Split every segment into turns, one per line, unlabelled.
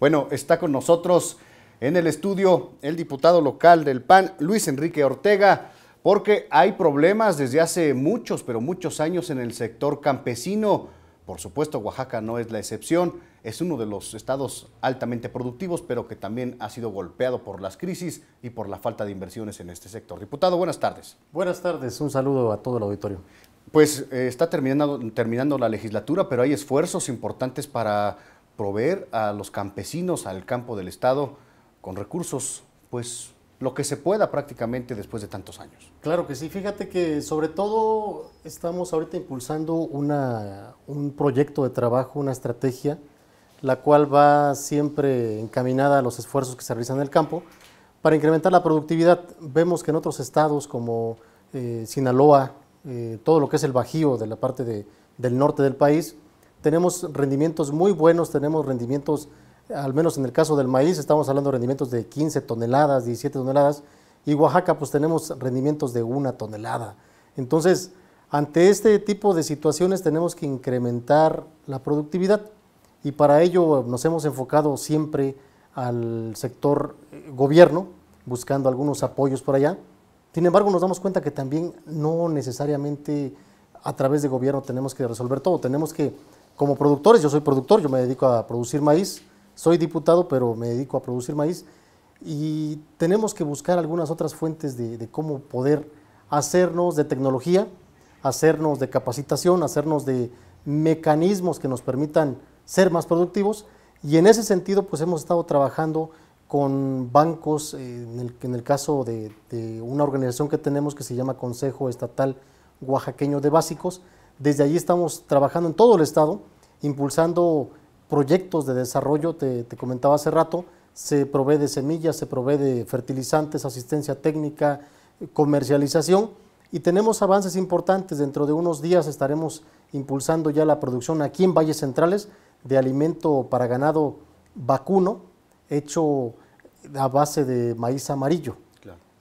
Bueno, está con nosotros en el estudio el diputado local del PAN, Luis Enrique Ortega, porque hay problemas desde hace muchos, pero muchos años en el sector campesino. Por supuesto, Oaxaca no es la excepción, es uno de los estados altamente productivos, pero que también ha sido golpeado por las crisis y por la falta de inversiones en este sector. Diputado, buenas tardes.
Buenas tardes, un saludo a todo el auditorio. Pues eh, está
terminando, terminando la legislatura, pero hay esfuerzos importantes para proveer a los campesinos, al campo del Estado, con recursos, pues lo que se pueda prácticamente después de tantos años.
Claro que sí, fíjate que sobre todo estamos ahorita impulsando un proyecto de trabajo, una estrategia, la cual va siempre encaminada a los esfuerzos que se realizan en el campo para incrementar la productividad. Vemos que en otros estados como eh, Sinaloa, eh, todo lo que es el Bajío de la parte del norte del país, tenemos rendimientos muy buenos, tenemos rendimientos, al menos en el caso del maíz, estamos hablando de rendimientos de 15 toneladas, 17 toneladas, y Oaxaca pues tenemos rendimientos de una tonelada. Entonces, ante este tipo de situaciones tenemos que incrementar la productividad y para ello nos hemos enfocado siempre al sector eh, gobierno, buscando algunos apoyos por allá. Sin embargo, nos damos cuenta que también no necesariamente a través de gobierno tenemos que resolver todo, tenemos que como productores, yo soy productor, yo me dedico a producir maíz, soy diputado, pero me dedico a producir maíz, y tenemos que buscar algunas otras fuentes de, cómo poder hacernos de tecnología, hacernos de capacitación, hacernos de mecanismos que nos permitan ser más productivos, y en ese sentido pues hemos estado trabajando con bancos, eh, en, el, caso de una organización que tenemos que se llama Consejo Estatal Oaxaqueño de Básicos, desde allí estamos trabajando en todo el estado, impulsando proyectos de desarrollo, te, comentaba hace rato, se provee de semillas, se provee de fertilizantes, asistencia técnica, comercialización y tenemos avances importantes. Dentro de unos días estaremos impulsando ya la producción aquí en Valles Centrales de alimento para ganado vacuno hecho a base de maíz amarillo.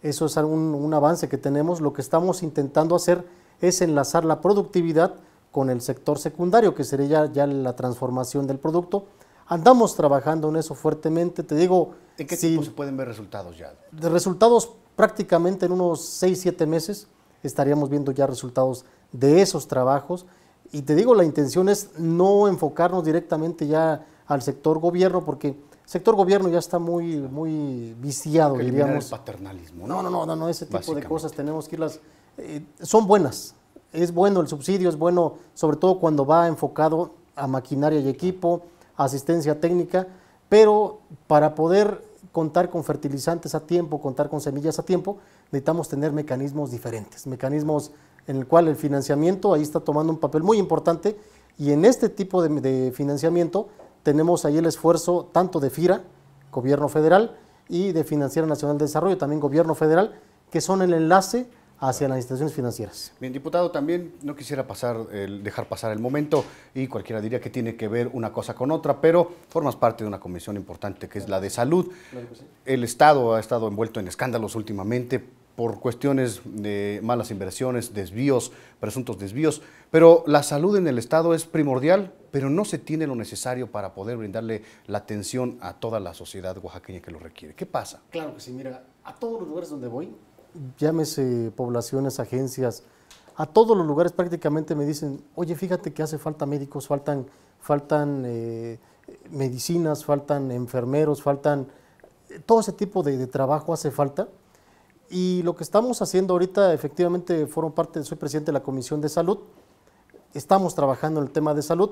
Eso es un avance que tenemos. Lo que estamos intentando hacer es enlazar la productividad con el sector secundario, que sería ya, la transformación del producto. Andamos trabajando en eso fuertemente, te digo... ¿En qué si, se
pueden ver resultados ya?
resultados prácticamente en unos 6, 7 meses estaríamos viendo ya resultados de esos trabajos. Y te digo, la intención es no enfocarnos directamente ya al sector gobierno, porque el sector gobierno ya está muy, muy viciado, diríamos.
paternalismo. ¿no? no, no,
no, no, ese tipo de cosas tenemos que ir las... Eh, son buenas. Es bueno el subsidio, es bueno sobre todo cuando va enfocado a maquinaria y equipo, asistencia técnica, pero para poder contar con fertilizantes a tiempo, contar con semillas a tiempo, necesitamos tener mecanismos diferentes, mecanismos en el cual el financiamiento ahí está tomando un papel muy importante y en este tipo de, de financiamiento tenemos ahí el esfuerzo tanto de FIRA, gobierno federal, y de Financiera Nacional de Desarrollo, también gobierno federal, que son el enlace hacia las instituciones financieras.
Bien, diputado, también no quisiera pasar dejar pasar el momento y cualquiera diría que tiene que ver una cosa con otra, pero formas parte de una comisión importante que es la de salud. El Estado ha estado envuelto en escándalos últimamente por cuestiones de malas inversiones, desvíos, presuntos desvíos, pero la salud en el Estado es primordial, pero no se tiene lo necesario para poder brindarle la atención a toda la sociedad oaxaqueña que lo requiere. ¿Qué pasa?
Claro que sí, mira, a todos los lugares donde voy, llámese poblaciones, agencias, a todos los lugares prácticamente me dicen, oye, fíjate que hace falta médicos, faltan, faltan eh, medicinas, faltan enfermeros, faltan, todo ese tipo de, trabajo hace falta. Y lo que estamos haciendo ahorita, efectivamente, formo parte, soy presidente de la Comisión de Salud, estamos trabajando en el tema de salud,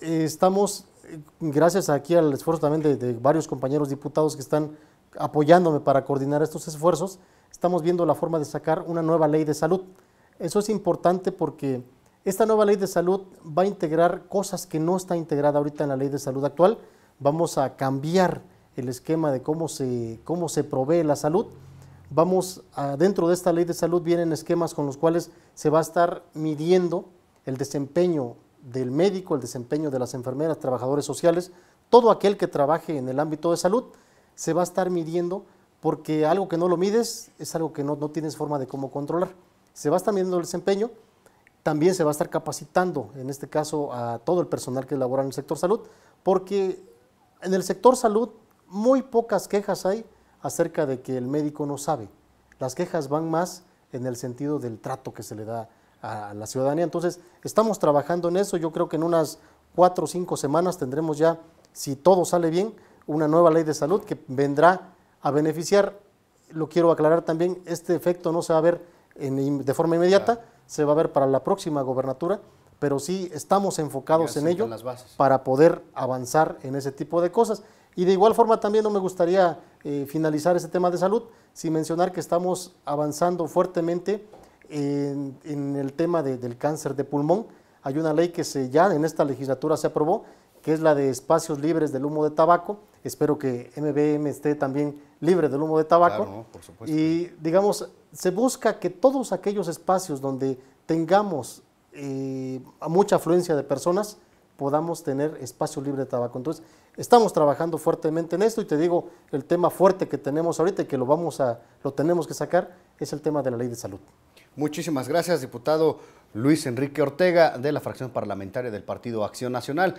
estamos, eh, gracias aquí al esfuerzo también de, de varios compañeros diputados que están apoyándome para coordinar estos esfuerzos, estamos viendo la forma de sacar una nueva ley de salud. Eso es importante porque esta nueva ley de salud va a integrar cosas que no está integrada ahorita en la ley de salud actual. Vamos a cambiar el esquema de cómo se, provee la salud. Vamos dentro de esta ley de salud vienen esquemas con los cuales se va a estar midiendo el desempeño del médico, el desempeño de las enfermeras, trabajadores sociales, todo aquel que trabaje en el ámbito de salud se va a estar midiendo porque algo que no lo mides es algo que no, tienes forma de cómo controlar. Se va a estar midiendo el desempeño, también se va a estar capacitando, en este caso, a todo el personal que labora en el sector salud, porque en el sector salud muy pocas quejas hay acerca de que el médico no sabe. Las quejas van más en el sentido del trato que se le da a la ciudadanía. Entonces, estamos trabajando en eso. Yo creo que en unas cuatro o cinco semanas tendremos ya, si todo sale bien, una nueva ley de salud que vendrá a beneficiar, lo quiero aclarar también, este efecto no se va a ver de forma inmediata, se va a ver para la próxima gobernatura, pero sí estamos enfocados en ello para poder avanzar en ese tipo de cosas. Y de igual forma también no me gustaría eh, finalizar ese tema de salud sin mencionar que estamos avanzando fuertemente en, el tema del cáncer de pulmón. Hay una ley que se, ya en esta legislatura se aprobó, que es la de espacios libres del humo de tabaco, Espero que MBM esté también libre del humo de tabaco. Y digamos, se busca que todos aquellos espacios donde tengamos eh, mucha afluencia de personas, podamos tener espacio libre de tabaco. Entonces, estamos trabajando fuertemente en esto y te digo, el tema fuerte que tenemos ahorita y que lo vamos a, lo tenemos que sacar, es el tema de la ley de salud. Muchísimas gracias, diputado Luis Enrique Ortega,
de la fracción parlamentaria del Partido Acción Nacional.